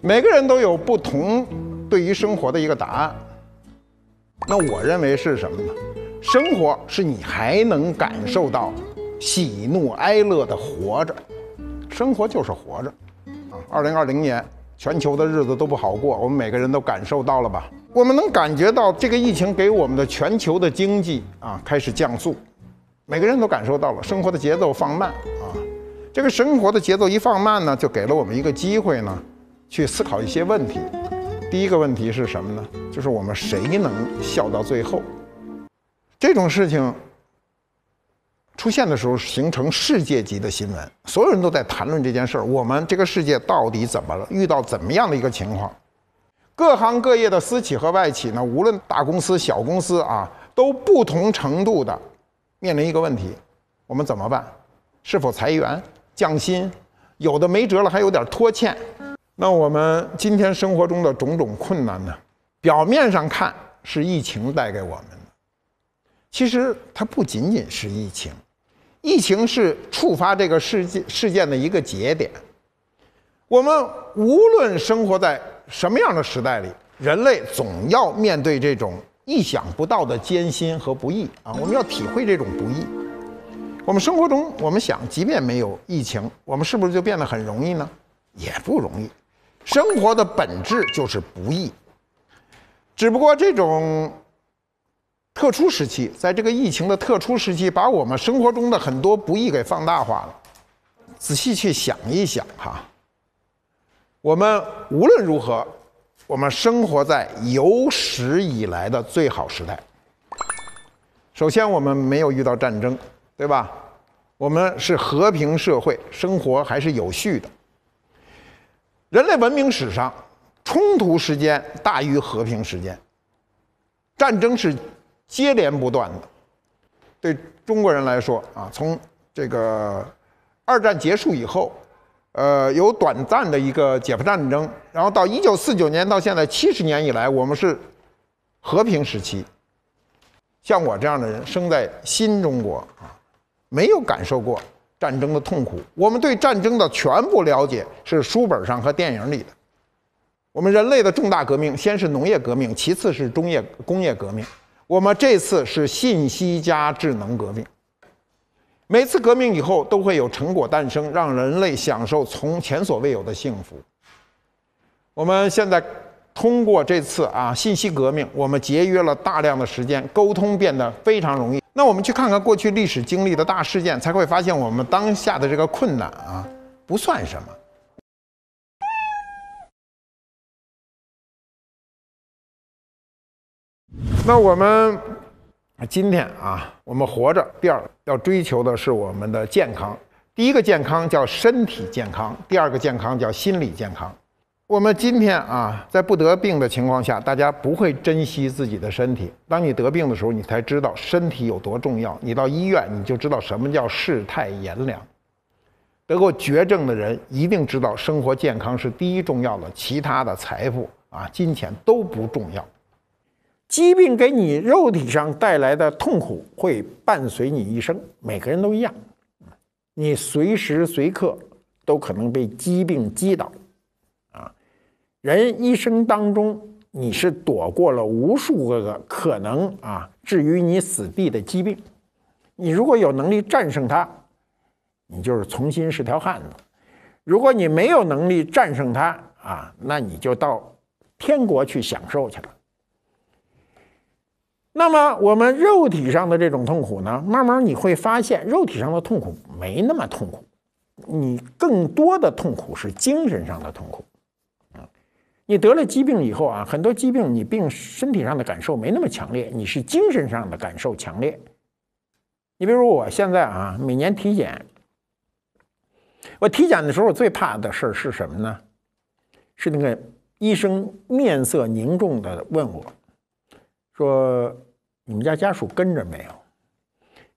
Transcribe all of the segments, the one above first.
每个人都有不同，对于生活的一个答案。那我认为是什么呢？生活是你还能感受到喜怒哀乐的活着。生活就是活着啊！二零二零年，全球的日子都不好过，我们每个人都感受到了吧？我们能感觉到这个疫情给我们的全球的经济啊开始降速，每个人都感受到了生活的节奏放慢啊。这个生活的节奏一放慢呢，就给了我们一个机会呢。去思考一些问题，第一个问题是什么呢？就是我们谁能笑到最后？这种事情出现的时候，形成世界级的新闻，所有人都在谈论这件事儿。我们这个世界到底怎么了？遇到怎么样的一个情况？各行各业的私企和外企呢？无论大公司、小公司啊，都不同程度的面临一个问题：我们怎么办？是否裁员、降薪？有的没辙了，还有点拖欠。那我们今天生活中的种种困难呢？表面上看是疫情带给我们的，其实它不仅仅是疫情，疫情是触发这个世界事件的一个节点。我们无论生活在什么样的时代里，人类总要面对这种意想不到的艰辛和不易啊！我们要体会这种不易。我们生活中，我们想，即便没有疫情，我们是不是就变得很容易呢？也不容易。生活的本质就是不易，只不过这种特殊时期，在这个疫情的特殊时期，把我们生活中的很多不易给放大化了。仔细去想一想哈，我们无论如何，我们生活在有史以来的最好时代。首先，我们没有遇到战争，对吧？我们是和平社会，生活还是有序的。人类文明史上，冲突时间大于和平时间，战争是接连不断的。对中国人来说啊，从这个二战结束以后，呃，有短暂的一个解放战争，然后到一九四九年到现在七十年以来，我们是和平时期。像我这样的人，生在新中国啊，没有感受过。战争的痛苦，我们对战争的全部了解是书本上和电影里的。我们人类的重大革命，先是农业革命，其次是中业工业革命，我们这次是信息加智能革命。每次革命以后都会有成果诞生，让人类享受从前所未有的幸福。我们现在通过这次啊信息革命，我们节约了大量的时间，沟通变得非常容易。那我们去看看过去历史经历的大事件，才会发现我们当下的这个困难啊不算什么。那我们今天啊，我们活着，第二要追求的是我们的健康。第一个健康叫身体健康，第二个健康叫心理健康。我们今天啊，在不得病的情况下，大家不会珍惜自己的身体。当你得病的时候，你才知道身体有多重要。你到医院，你就知道什么叫世态炎凉。得过绝症的人一定知道，生活健康是第一重要的，其他的财富啊、金钱都不重要。疾病给你肉体上带来的痛苦会伴随你一生，每个人都一样。你随时随刻都可能被疾病击倒。人一生当中，你是躲过了无数个个可能啊，置于你死地的疾病。你如果有能力战胜它，你就是重新是条汉子；如果你没有能力战胜它啊，那你就到天国去享受去了。那么，我们肉体上的这种痛苦呢？慢慢你会发现，肉体上的痛苦没那么痛苦，你更多的痛苦是精神上的痛苦。你得了疾病以后啊，很多疾病你病身体上的感受没那么强烈，你是精神上的感受强烈。你比如我现在啊，每年体检，我体检的时候最怕的事儿是什么呢？是那个医生面色凝重的问我，说你们家家属跟着没有？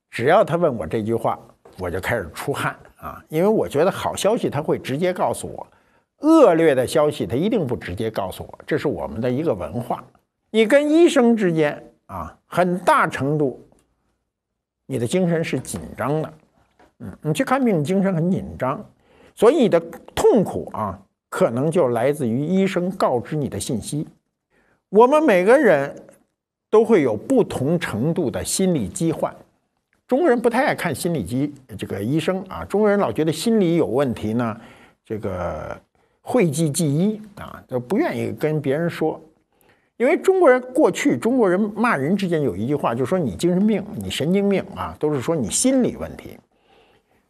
只要他问我这句话，我就开始出汗啊，因为我觉得好消息他会直接告诉我。恶劣的消息，他一定不直接告诉我，这是我们的一个文化。你跟医生之间啊，很大程度，你的精神是紧张的，嗯，你去看病，你精神很紧张，所以你的痛苦啊，可能就来自于医生告知你的信息。我们每个人都会有不同程度的心理疾患，中国人不太爱看心理疾这个医生啊，中国人老觉得心理有问题呢，这个。讳疾忌医啊，就不愿意跟别人说，因为中国人过去中国人骂人之间有一句话，就说你精神病，你神经病啊，都是说你心理问题。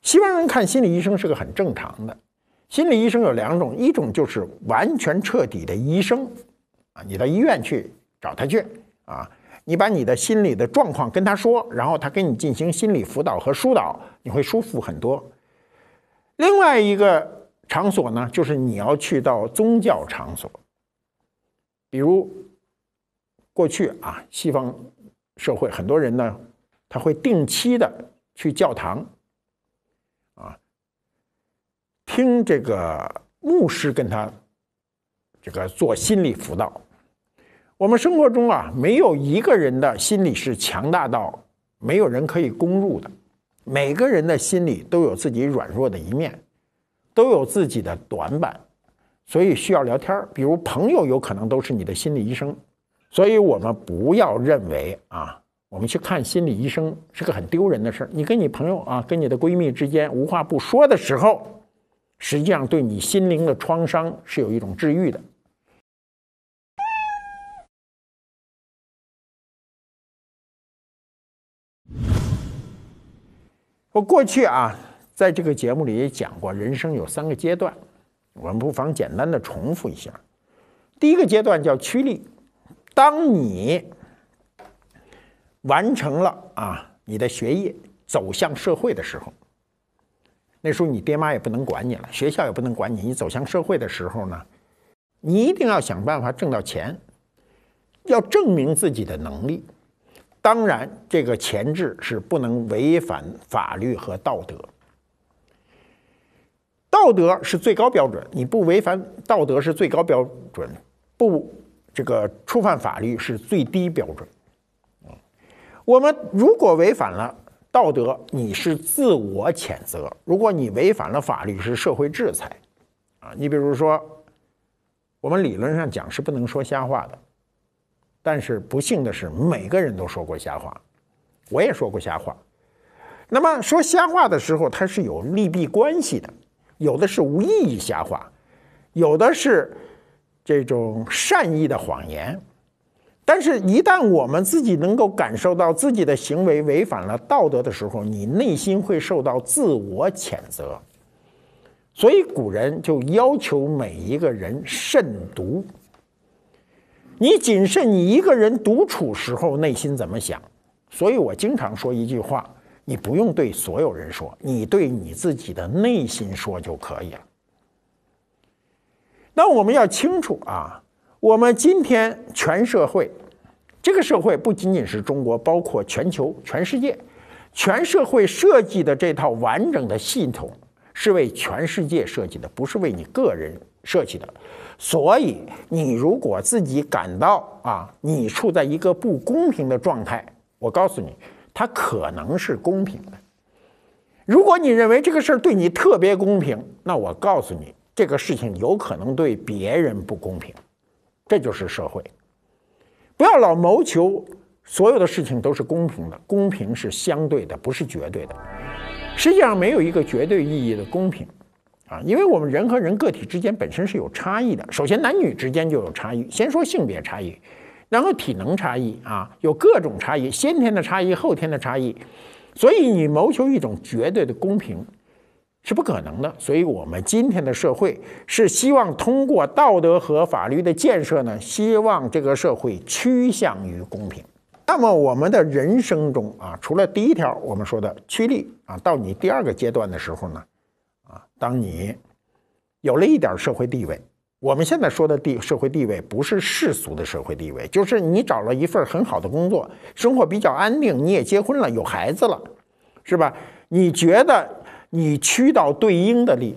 西方人看心理医生是个很正常的，心理医生有两种，一种就是完全彻底的医生啊，你到医院去找他去啊，你把你的心理的状况跟他说，然后他给你进行心理辅导和疏导，你会舒服很多。另外一个。场所呢，就是你要去到宗教场所，比如过去啊，西方社会很多人呢，他会定期的去教堂，啊，听这个牧师跟他这个做心理辅导。我们生活中啊，没有一个人的心理是强大到没有人可以攻入的，每个人的心理都有自己软弱的一面。都有自己的短板，所以需要聊天儿。比如朋友有可能都是你的心理医生，所以我们不要认为啊，我们去看心理医生是个很丢人的事儿。你跟你朋友啊，跟你的闺蜜之间无话不说的时候，实际上对你心灵的创伤是有一种治愈的。我过去啊。在这个节目里也讲过，人生有三个阶段，我们不妨简单的重复一下。第一个阶段叫趋利，当你完成了啊你的学业，走向社会的时候，那时候你爹妈也不能管你了，学校也不能管你，你走向社会的时候呢，你一定要想办法挣到钱，要证明自己的能力。当然，这个前置是不能违反法律和道德。道德是最高标准，你不违反道德是最高标准，不这个触犯法律是最低标准。嗯，我们如果违反了道德，你是自我谴责；如果你违反了法律，是社会制裁。啊，你比如说，我们理论上讲是不能说瞎话的，但是不幸的是，每个人都说过瞎话，我也说过瞎话。那么说瞎话的时候，它是有利弊关系的。有的是无意义瞎话，有的是这种善意的谎言，但是，一旦我们自己能够感受到自己的行为违反了道德的时候，你内心会受到自我谴责。所以古人就要求每一个人慎独。你谨慎，你一个人独处时候内心怎么想？所以我经常说一句话。你不用对所有人说，你对你自己的内心说就可以了。那我们要清楚啊，我们今天全社会，这个社会不仅仅是中国，包括全球、全世界，全社会设计的这套完整的系统是为全世界设计的，不是为你个人设计的。所以，你如果自己感到啊，你处在一个不公平的状态，我告诉你。它可能是公平的，如果你认为这个事儿对你特别公平，那我告诉你，这个事情有可能对别人不公平，这就是社会。不要老谋求所有的事情都是公平的，公平是相对的，不是绝对的。实际上没有一个绝对意义的公平，啊，因为我们人和人个体之间本身是有差异的。首先，男女之间就有差异，先说性别差异。然后体能差异啊，有各种差异，先天的差异，后天的差异，所以你谋求一种绝对的公平是不可能的。所以，我们今天的社会是希望通过道德和法律的建设呢，希望这个社会趋向于公平。那么，我们的人生中啊，除了第一条我们说的趋利啊，到你第二个阶段的时候呢，啊，当你有了一点社会地位。我们现在说的地社会地位，不是世俗的社会地位，就是你找了一份很好的工作，生活比较安定，你也结婚了，有孩子了，是吧？你觉得你趋到对应的利，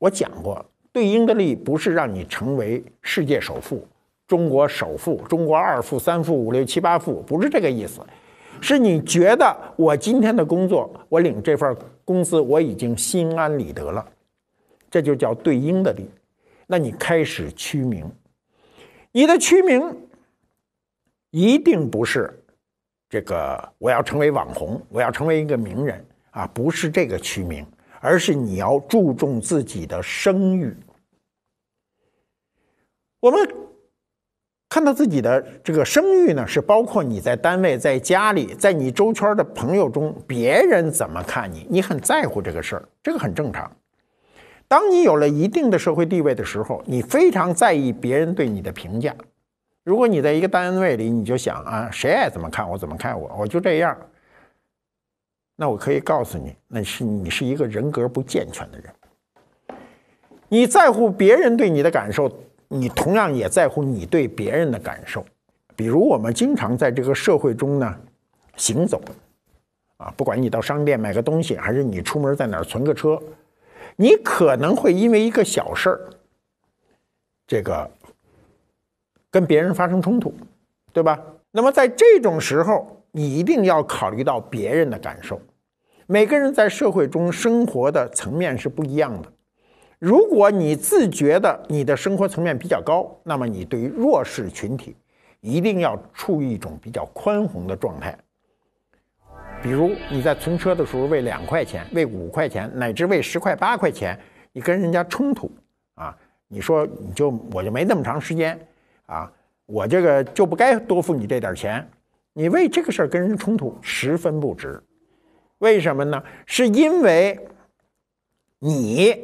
我讲过，对应的利不是让你成为世界首富、中国首富、中国二富、三富、五六七八富，不是这个意思，是你觉得我今天的工作，我领这份工资，我已经心安理得了，这就叫对应的利。那你开始趋名，你的趋名一定不是这个。我要成为网红，我要成为一个名人啊，不是这个趋名，而是你要注重自己的声誉。我们看到自己的这个声誉呢，是包括你在单位、在家里、在你周圈的朋友中，别人怎么看你，你很在乎这个事儿，这个很正常。当你有了一定的社会地位的时候，你非常在意别人对你的评价。如果你在一个单位里，你就想啊，谁爱怎么看我怎么看我，我就这样。那我可以告诉你，那是你是一个人格不健全的人。你在乎别人对你的感受，你同样也在乎你对别人的感受。比如我们经常在这个社会中呢行走，啊，不管你到商店买个东西，还是你出门在哪儿存个车。你可能会因为一个小事儿，这个跟别人发生冲突，对吧？那么在这种时候，你一定要考虑到别人的感受。每个人在社会中生活的层面是不一样的。如果你自觉的你的生活层面比较高，那么你对弱势群体一定要处于一种比较宽宏的状态。比如你在存车的时候，为两块钱、为五块钱，乃至为十块、八块钱，你跟人家冲突啊！你说你就我就没那么长时间啊，我这个就不该多付你这点钱。你为这个事儿跟人冲突，十分不值。为什么呢？是因为你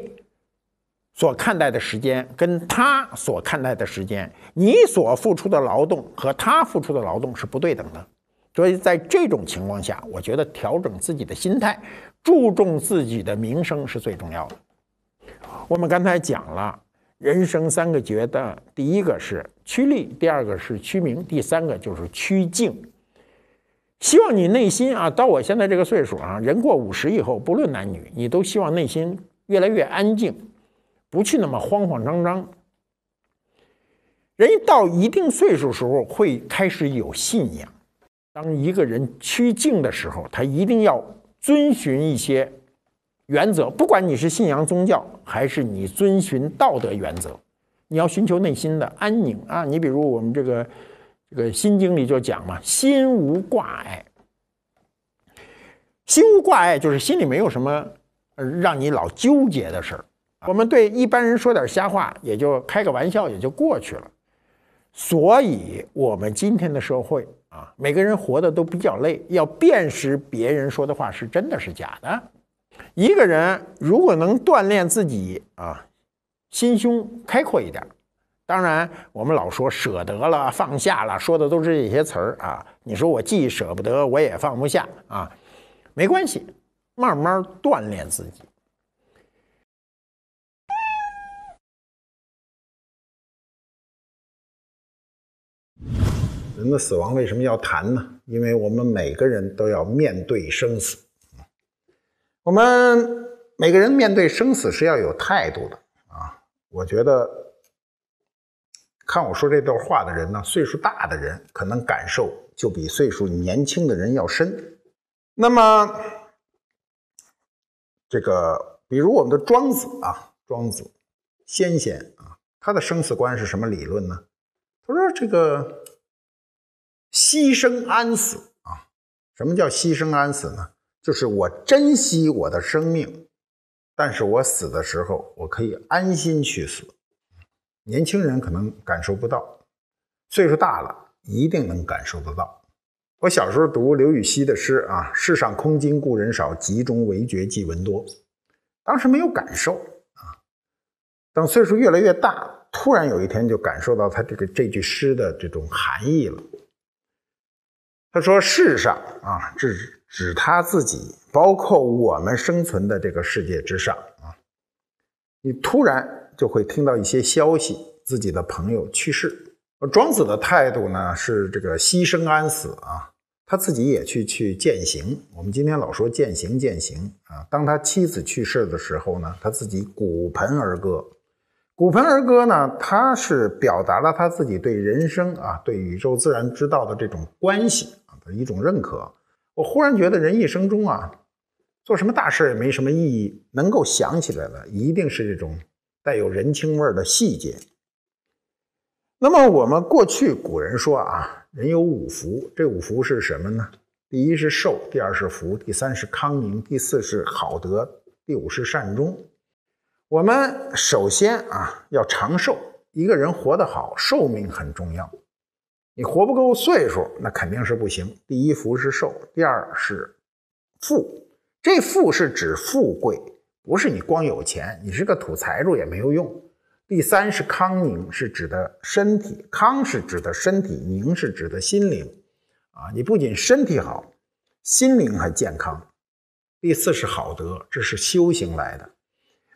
所看待的时间跟他所看待的时间，你所付出的劳动和他付出的劳动是不对等的。所以在这种情况下，我觉得调整自己的心态，注重自己的名声是最重要的。我们刚才讲了人生三个绝的，第一个是趋利，第二个是趋名，第三个就是趋静。希望你内心啊，到我现在这个岁数啊，人过五十以后，不论男女，你都希望内心越来越安静，不去那么慌慌张张。人到一定岁数时候，会开始有信仰。当一个人趋静的时候，他一定要遵循一些原则。不管你是信仰宗教，还是你遵循道德原则，你要寻求内心的安宁啊！你比如我们这个这个《心经》里就讲嘛：“心无挂碍。”心无挂碍就是心里没有什么让你老纠结的事儿。我们对一般人说点瞎话，也就开个玩笑，也就过去了。所以，我们今天的社会。啊，每个人活的都比较累，要辨识别人说的话是真的是假的。一个人如果能锻炼自己啊，心胸开阔一点。当然，我们老说舍得了、放下了，说的都是这些词儿啊。你说我既舍不得，我也放不下啊，没关系，慢慢锻炼自己。人的死亡为什么要谈呢？因为我们每个人都要面对生死，我们每个人面对生死是要有态度的啊。我觉得看我说这段话的人呢，岁数大的人可能感受就比岁数年轻的人要深。那么这个，比如我们的庄子啊，庄子先贤啊，他的生死观是什么理论呢？他说这个。牺牲安死啊？什么叫牺牲安死呢？就是我珍惜我的生命，但是我死的时候，我可以安心去死。年轻人可能感受不到，岁数大了，一定能感受得到。我小时候读刘禹锡的诗啊，“世上空今故人少，集中惟绝寄文多”，当时没有感受啊。等岁数越来越大，突然有一天就感受到他这个这句诗的这种含义了。他说：“世上啊，指指他自己，包括我们生存的这个世界之上啊，你突然就会听到一些消息，自己的朋友去世。庄子的态度呢是这个‘牺牲安死’啊，他自己也去去践行。我们今天老说践行，践行啊。当他妻子去世的时候呢，他自己鼓盆而歌。鼓盆而歌呢，他是表达了他自己对人生啊，对宇宙自然之道的这种关系。”一种认可，我忽然觉得人一生中啊，做什么大事也没什么意义，能够想起来的，一定是这种带有人情味的细节。那么我们过去古人说啊，人有五福，这五福是什么呢？第一是寿，第二是福，第三是康宁，第四是好德，第五是善终。我们首先啊要长寿，一个人活得好，寿命很重要。你活不够岁数，那肯定是不行。第一福是寿，第二是富，这富是指富贵，不是你光有钱，你是个土财主也没有用。第三是康宁，是指的身体，康是指的身体，宁是指的心灵，啊，你不仅身体好，心灵还健康。第四是好德，这是修行来的。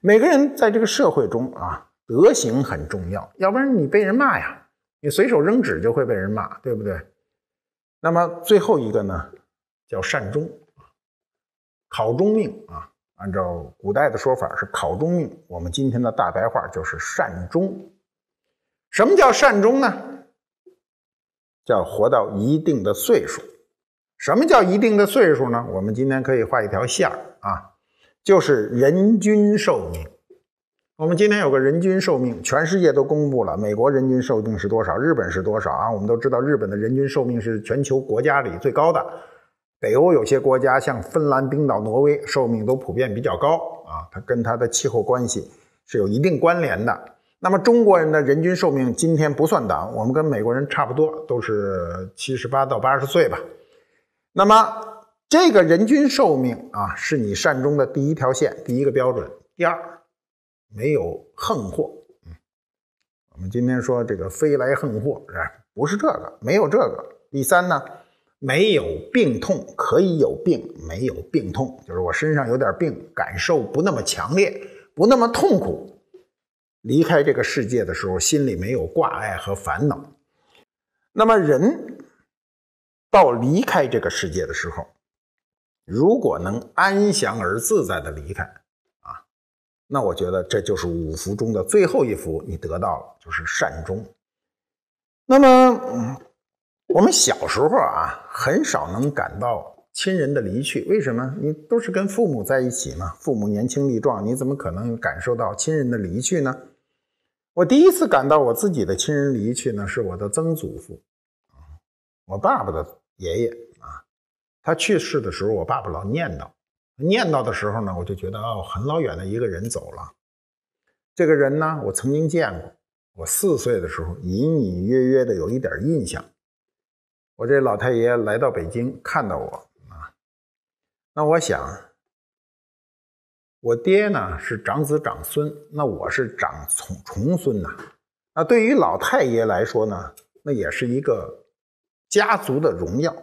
每个人在这个社会中啊，德行很重要，要不然你被人骂呀。你随手扔纸就会被人骂，对不对？那么最后一个呢，叫善终，考中命啊。按照古代的说法是考中命，我们今天的大白话就是善终。什么叫善终呢？叫活到一定的岁数。什么叫一定的岁数呢？我们今天可以画一条线儿啊，就是人均寿命。我们今天有个人均寿命，全世界都公布了。美国人均寿命是多少？日本是多少啊？我们都知道，日本的人均寿命是全球国家里最高的。北欧有些国家，像芬兰、冰岛、挪威，寿命都普遍比较高啊，它跟它的气候关系是有一定关联的。那么中国人的人均寿命今天不算短，我们跟美国人差不多，都是七十八到八十岁吧。那么这个人均寿命啊，是你善终的第一条线，第一个标准。第二。没有横祸，我们今天说这个飞来横祸是吧？不是这个，没有这个。第三呢，没有病痛，可以有病，没有病痛，就是我身上有点病，感受不那么强烈，不那么痛苦。离开这个世界的时候，心里没有挂碍和烦恼。那么人到离开这个世界的时候，如果能安详而自在的离开。那我觉得这就是五福中的最后一福，你得到了就是善终。那么我们小时候啊，很少能感到亲人的离去，为什么？你都是跟父母在一起嘛，父母年轻力壮，你怎么可能感受到亲人的离去呢？我第一次感到我自己的亲人离去呢，是我的曾祖父，我爸爸的爷爷啊，他去世的时候，我爸爸老念叨。念叨的时候呢，我就觉得哦，很老远的一个人走了。这个人呢，我曾经见过。我四岁的时候，隐隐约约的有一点印象。我这老太爷来到北京，看到我啊，那我想，我爹呢是长子长孙，那我是长从重孙呐。那对于老太爷来说呢，那也是一个家族的荣耀。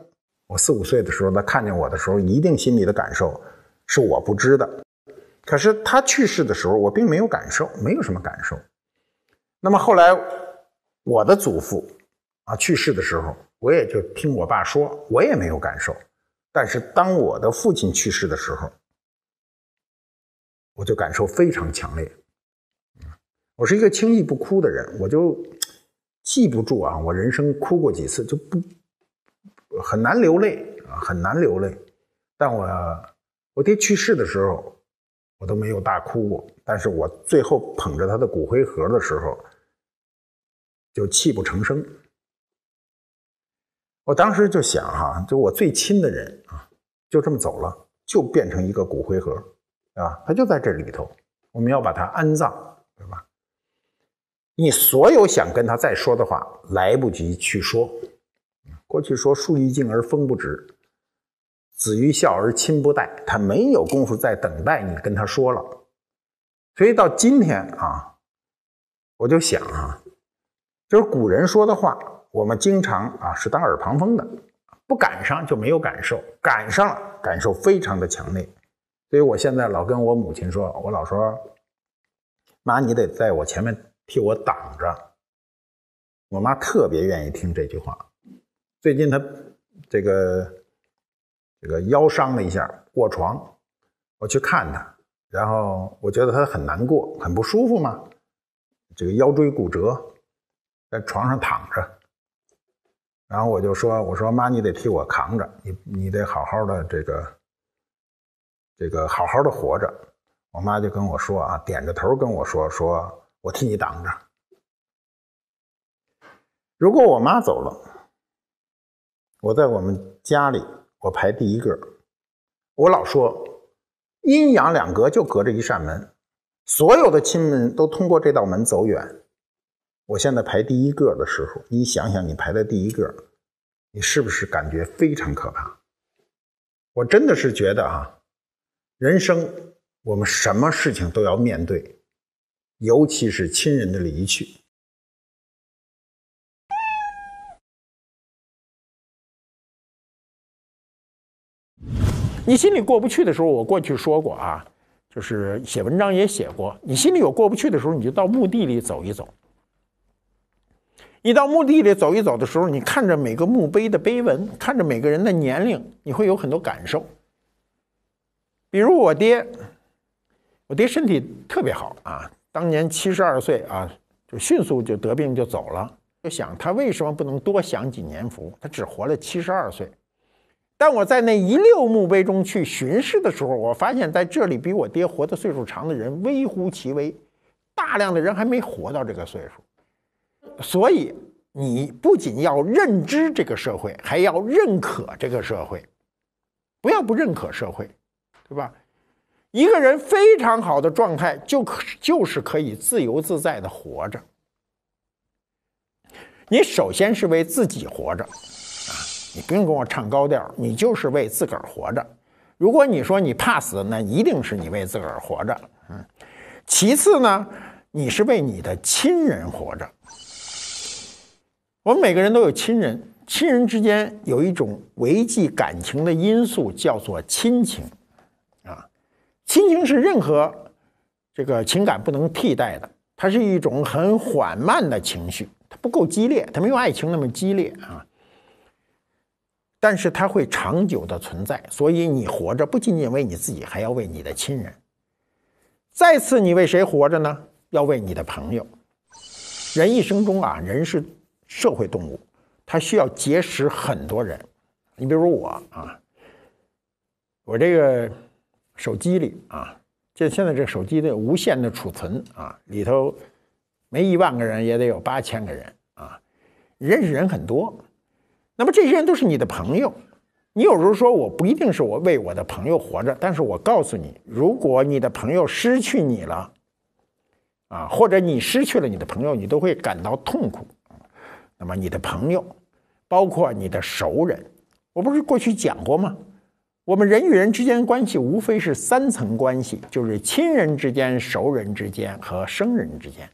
我四五岁的时候，他看见我的时候，一定心里的感受。是我不知的，可是他去世的时候，我并没有感受，没有什么感受。那么后来，我的祖父啊去世的时候，我也就听我爸说，我也没有感受。但是当我的父亲去世的时候，我就感受非常强烈。我是一个轻易不哭的人，我就记不住啊，我人生哭过几次，就不很难流泪啊，很难流泪。但我。我爹去世的时候，我都没有大哭过。但是我最后捧着他的骨灰盒的时候，就泣不成声。我当时就想，哈，就我最亲的人啊，就这么走了，就变成一个骨灰盒，啊，他就在这里头，我们要把他安葬，对吧？你所有想跟他再说的话，来不及去说。过去说“树欲静而风不止”。子欲孝而亲不待，他没有功夫再等待你跟他说了。所以到今天啊，我就想啊，就是古人说的话，我们经常啊是当耳旁风的，不赶上就没有感受，赶上了感受非常的强烈。所以我现在老跟我母亲说，我老说，妈你得在我前面替我挡着。我妈特别愿意听这句话。最近她这个。这个腰伤了一下，卧床。我去看他，然后我觉得他很难过，很不舒服嘛。这个腰椎骨折，在床上躺着。然后我就说：“我说妈，你得替我扛着，你你得好好的这个这个好好的活着。”我妈就跟我说：“啊，点着头跟我说说，我替你挡着。如果我妈走了，我在我们家里。”我排第一个，我老说阴阳两隔就隔着一扇门，所有的亲们都通过这道门走远。我现在排第一个的时候，你想想你排在第一个，你是不是感觉非常可怕？我真的是觉得啊，人生我们什么事情都要面对，尤其是亲人的离去。你心里过不去的时候，我过去说过啊，就是写文章也写过。你心里有过不去的时候，你就到墓地里走一走。你到墓地里走一走的时候，你看着每个墓碑的碑文，看着每个人的年龄，你会有很多感受。比如我爹，我爹身体特别好啊，当年七十二岁啊，就迅速就得病就走了。就想他为什么不能多享几年福？他只活了七十二岁。但我在那一溜墓碑中去巡视的时候，我发现，在这里比我爹活的岁数长的人微乎其微，大量的人还没活到这个岁数。所以，你不仅要认知这个社会，还要认可这个社会，不要不认可社会，对吧？一个人非常好的状态，就可就是可以自由自在的活着。你首先是为自己活着。你不用跟我唱高调，你就是为自个儿活着。如果你说你怕死，那一定是你为自个儿活着。嗯，其次呢，你是为你的亲人活着。我们每个人都有亲人，亲人之间有一种维系感情的因素，叫做亲情。啊，亲情是任何这个情感不能替代的，它是一种很缓慢的情绪，它不够激烈，它没有爱情那么激烈啊。但是它会长久的存在，所以你活着不仅仅为你自己，还要为你的亲人。再次，你为谁活着呢？要为你的朋友。人一生中啊，人是社会动物，他需要结识很多人。你比如我啊，我这个手机里啊，这现在这手机的无限的储存啊，里头没一万个人也得有八千个人啊，认识人很多。那么这些人都是你的朋友，你有时候说我不一定是我为我的朋友活着，但是我告诉你，如果你的朋友失去你了，啊，或者你失去了你的朋友，你都会感到痛苦。那么你的朋友，包括你的熟人，我不是过去讲过吗？我们人与人之间关系无非是三层关系，就是亲人之间、熟人之间和生人之间。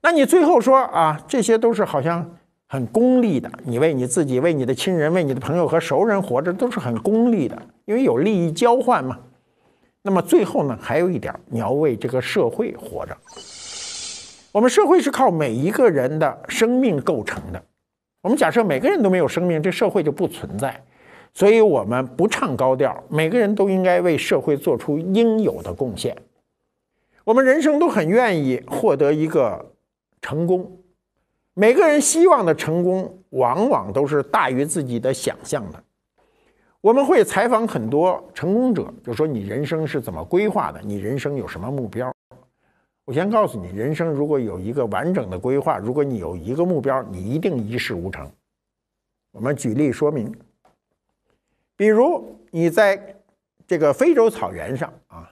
那你最后说啊，这些都是好像。很功利的，你为你自己、为你的亲人、为你的朋友和熟人活着，都是很功利的，因为有利益交换嘛。那么最后呢，还有一点，你要为这个社会活着。我们社会是靠每一个人的生命构成的。我们假设每个人都没有生命，这社会就不存在。所以我们不唱高调，每个人都应该为社会做出应有的贡献。我们人生都很愿意获得一个成功。每个人希望的成功，往往都是大于自己的想象的。我们会采访很多成功者，就说你人生是怎么规划的，你人生有什么目标？我先告诉你，人生如果有一个完整的规划，如果你有一个目标，你一定一事无成。我们举例说明，比如你在这个非洲草原上啊，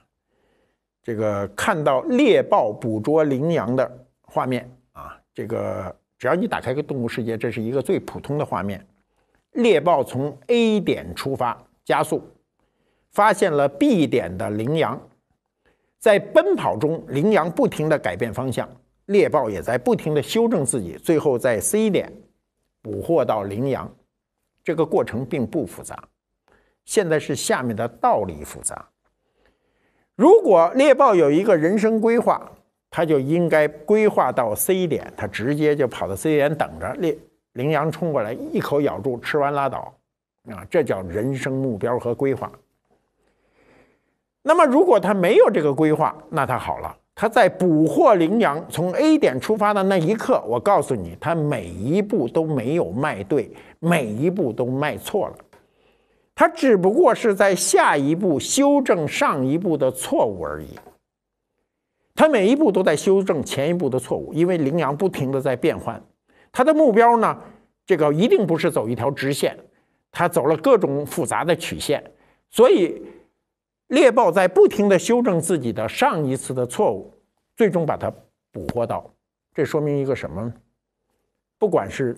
这个看到猎豹捕捉羚羊的画面啊，这个。只要你打开一个动物世界，这是一个最普通的画面：猎豹从 A 点出发加速，发现了 B 点的羚羊，在奔跑中，羚羊不停的改变方向，猎豹也在不停的修正自己，最后在 C 点捕获到羚羊。这个过程并不复杂，现在是下面的道理复杂。如果猎豹有一个人生规划。他就应该规划到 C 点，他直接就跑到 C 点等着，羚羚羊冲过来，一口咬住，吃完拉倒，啊，这叫人生目标和规划。那么，如果他没有这个规划，那他好了。他在捕获羚羊从 A 点出发的那一刻，我告诉你，他每一步都没有迈对，每一步都迈错了，他只不过是在下一步修正上一步的错误而已。他每一步都在修正前一步的错误，因为羚羊不停地在变换，它的目标呢，这个一定不是走一条直线，它走了各种复杂的曲线，所以猎豹在不停地修正自己的上一次的错误，最终把它捕获到。这说明一个什么？不管是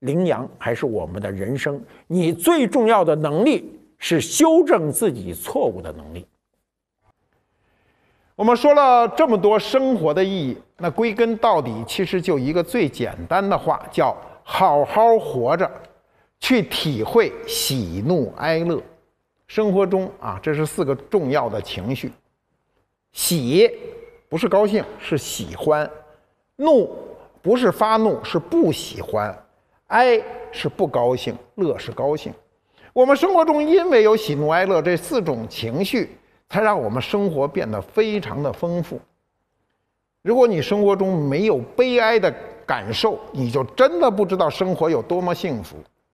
羚羊还是我们的人生，你最重要的能力是修正自己错误的能力。我们说了这么多生活的意义，那归根到底其实就一个最简单的话，叫好好活着，去体会喜怒哀乐。生活中啊，这是四个重要的情绪：喜不是高兴，是喜欢；怒不是发怒，是不喜欢；哀是不高兴，乐是高兴。我们生活中因为有喜怒哀乐这四种情绪。才让我们生活变得非常的丰富。如果你生活中没有悲哀的感受，你就真的不知道生活有多么幸福。